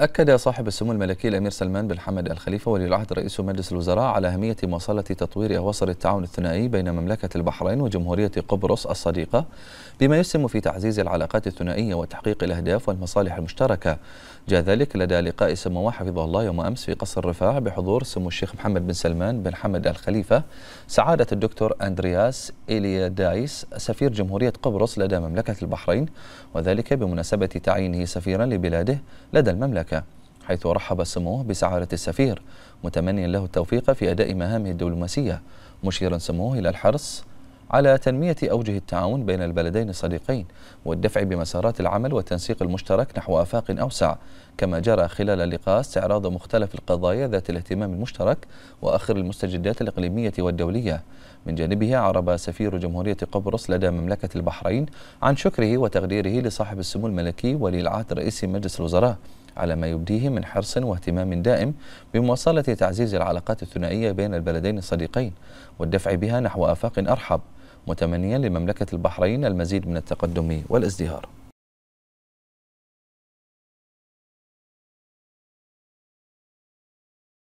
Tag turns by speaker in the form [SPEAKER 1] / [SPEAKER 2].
[SPEAKER 1] أكد صاحب السمو الملكي الأمير سلمان بن حمد الخليفة ولي العهد رئيس مجلس الوزراء على أهمية مواصلة تطوير أواصر التعاون الثنائي بين مملكة البحرين وجمهورية قبرص الصديقة بما يسهم في تعزيز العلاقات الثنائية وتحقيق الأهداف والمصالح المشتركة جاء ذلك لدى لقاء سمو حفظه الله يوم أمس في قصر الرفاع بحضور سمو الشيخ محمد بن سلمان بن حمد الخليفة سعادة الدكتور أندرياس دايس سفير جمهورية قبرص لدى مملكة البحرين وذلك بمناسبة تعيينه سفيرا لبلاده لدى المملكة المملكة حيث رحب سموه بسعارة السفير متمنيا له التوفيق في أداء مهامه الدبلوماسية مشيرا سموه إلى الحرص على تنمية أوجه التعاون بين البلدين الصديقين والدفع بمسارات العمل والتنسيق المشترك نحو آفاق أوسع كما جرى خلال اللقاء استعراض مختلف القضايا ذات الاهتمام المشترك وآخر المستجدات الإقليمية والدولية من جانبه عرب سفير جمهورية قبرص لدى مملكة البحرين عن شكره وتقديره لصاحب السمو الملكي ولي العهد رئيس مجلس الوزراء على ما يبديه من حرص واهتمام دائم بمواصلة تعزيز العلاقات الثنائية بين البلدين الصديقين والدفع بها نحو آفاق أرحب متمنيا لمملكة البحرين المزيد من التقدم والازدهار